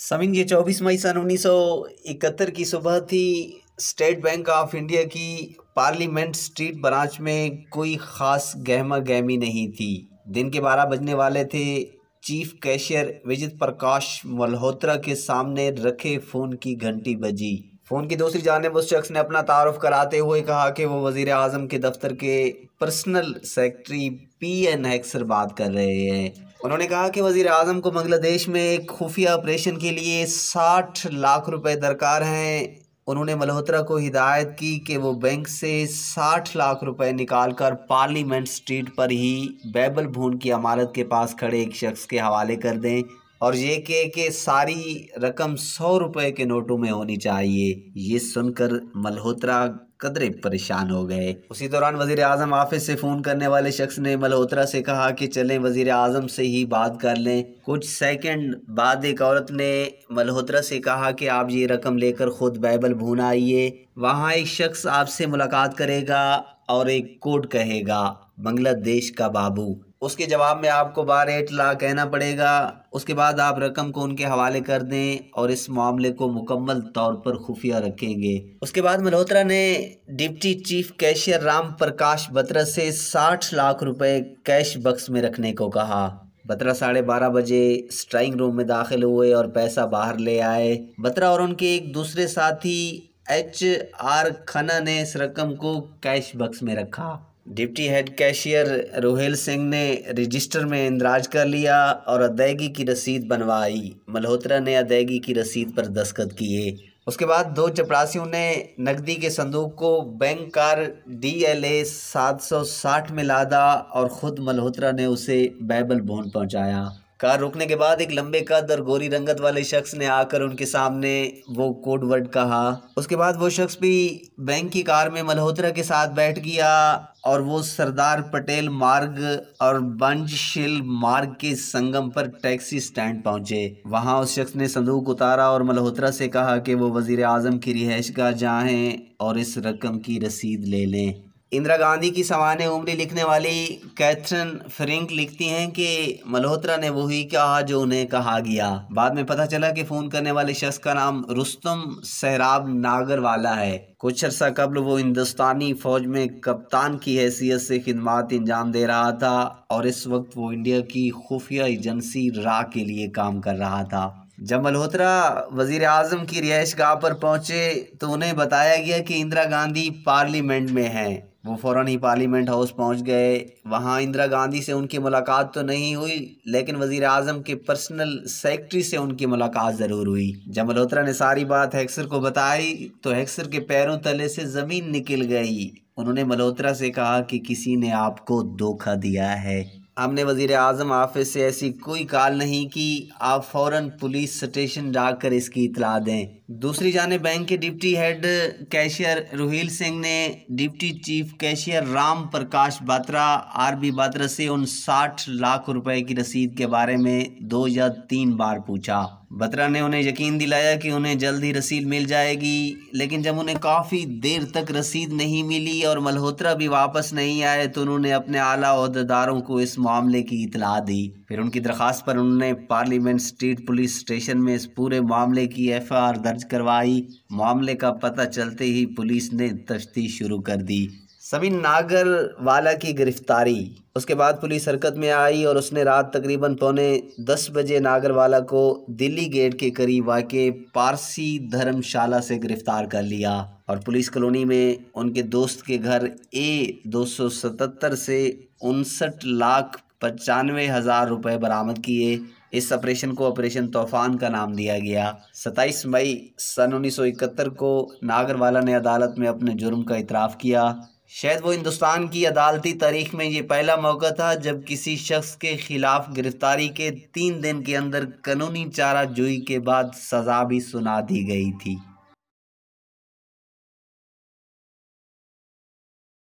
समीन जी 24 मई सन 1971 की सुबह थी स्टेट बैंक ऑफ इंडिया की पार्लियामेंट स्ट्रीट ब्रांच में कोई ख़ास गहमा गहमी नहीं थी दिन के बारह बजने वाले थे चीफ कैशियर विजित प्रकाश मल्होत्रा के सामने रखे फ़ोन की घंटी बजी फ़ोन की दूसरी जानब उस शख्स ने अपना तारफ़ कराते हुए कहा कि वो वज़ी अजम के दफ्तर के personal secretary P N Haksar बात कर रहे हैं उन्होंने कहा कि वज़ी अजम को बांग्लादेश में एक खुफिया ऑपरेशन के लिए साठ लाख रुपए दरकार हैं उन्होंने मल्होत्रा को हिदायत की कि वो बैंक से साठ लाख रुपए निकाल कर पार्लियामेंट स्ट्रीट पर ही बैबल भून की अमारत के पास खड़े एक शख्स के हवाले कर दें और ये के सारी रकम सौ रुपए के नोटों में होनी चाहिए ये सुनकर मल्होत्रा कदरे परेशान हो गए उसी दौरान वजीर आजम ऑफिस से फ़ोन करने वाले शख्स ने मल्होत्रा से कहा कि चलें वजीर आजम से ही बात कर लें कुछ सेकंड बाद एक औरत ने मल्होत्रा से कहा कि आप ये रकम लेकर ख़ुद बाइबल भून आइए वहाँ एक शख्स आपसे मुलाकात करेगा और एक कोड कहेगा बांग्लादेश का बाबू उसके जवाब में आपको बार एट ला कहना पड़ेगा उसके बाद आप रकम को उनके हवाले कर दें और इस मामले को मुकम्मल तौर पर खुफिया रखेंगे उसके बाद मल्होत्रा ने deputy chief cashier Ram Prakash Batra से साठ लाख रुपए कैश बक्स में रखने को कहा बत्रा साढ़े बारह बजे स्ट्राइंग रूम में दाखिल हुए और पैसा बाहर ले आए बत्रा और उनके एक दूसरे साथी एच आर खन्ना ने इस रकम को कैश बक्स में रखा deputy head cashier Rohel Singh ने रजिस्टर में इंदराज कर लिया और अदायगी की रसीद बनवाई मल्होत्रा ने अदायगी की रसीद पर दस्तखत किए उसके बाद दो चपरासियों ने नकदी के संदूक को bank car D L A सात सौ साठ में लादा और ख़ुद मल्होत्रा ने उसे बैबल बोन पहुंचाया कार रुकने के बाद एक लंबे कद और गोरी रंगत वाले शख्स ने आकर उनके सामने वो कोड वर्ड कहा उसके बाद वो शख्स भी बैंक की कार में मल्होत्रा के साथ बैठ गया और वो सरदार पटेल मार्ग और बंजशिल मार्ग के संगम पर टैक्सी स्टैंड पहुंचे वहां उस शख्स ने संदूक उतारा और मल्होत्रा से कहा कि वो वजीर आजम की रिहायश का जाए और इस रकम की रसीद ले लें इंदिरा गांधी की समान उम्री लिखने वाली कैथरन फ्रिंक लिखती हैं कि मल्होत्रा ने वही कहा जो उन्हें कहा गया बाद में पता चला कि फ़ोन करने वाले शख्स का नाम रुस्तम सहराब नागर वाला है कुछ अर्सा कबल वो हिंदुस्तानी फ़ौज में कप्तान की हैसियत से खदमात अंजाम दे रहा था और इस वक्त वो इंडिया की खुफिया एजेंसी रा के लिए काम कर रहा था जब मल्होत्रा वजीर अजम की रिहाइश गाह पर पहुंचे तो उन्हें बताया गया कि इंदिरा गांधी पार्लियामेंट में हैं वो फ़ौर ही पार्लियामेंट हाउस पहुंच गए वहाँ इंदिरा गांधी से उनकी मुलाकात तो नहीं हुई लेकिन वज़ी अजम के पर्सनल सेक्रेटरी से उनकी मुलाकात ज़रूर हुई जब मल्होत्रा ने सारी बात हैक्सर को बताई तो हैक्सर के पैरों तले से ज़मीन निकल गई उन्होंने मल्होत्रा से कहा कि किसी ने आपको धोखा दिया है हमने वज़ी अजम ऑफिस से ऐसी कोई कॉल नहीं की आप फ़ौर पुलिस स्टेशन जाकर इसकी इतला दें दूसरी जाने बैंक के deputy head cashier Rohil Singh ने deputy chief cashier Ram Prakash Batra B Batra से उन साठ लाख रुपए की रसीद के बारे में दो या तीन बार पूछा बत्रा ने उन्हें यकीन दिलाया कि उन्हें जल्द ही रसीद मिल जाएगी लेकिन जब उन्हें काफ़ी देर तक रसीद नहीं मिली और मल्होत्रा भी वापस नहीं आए तो उन्होंने अपने आला अहदेदारों को इस मामले की इतला दी फिर उनकी दरख्वास्त पर उन्होंने पार्लियामेंट स्ट्रीट पुलिस स्टेशन में इस पूरे मामले की एफआईआर दर्ज करवाई मामले का पता चलते ही पुलिस ने तफ्तीश शुरू कर दी सभी नागर वाला की गिरफ्तारी उसके बाद पुलिस हरकत में आई और उसने रात तकरीबन पौने दस बजे नागर वाला को दिल्ली गेट के करीब वाके पारसी धर्मशाला से गिरफ्तार कर लिया और पुलिस कॉलोनी में उनके दोस्त के घर ए 277 से उनसठ लाख पचानवे हज़ार रुपये बरामद किए इस ऑपरेशन को ऑपरेशन तूफान का नाम दिया गया 27 मई सन 1971 को नागरवाला ने अदालत में अपने जुर्म का इतराफ़ किया शायद वो हिंदुस्तान की अदालती तारीख में ये पहला मौका था जब किसी शख्स के ख़िलाफ़ गिरफ्तारी के तीन दिन के अंदर कानूनी चारा जुई के बाद सज़ा भी सुना दी गई थी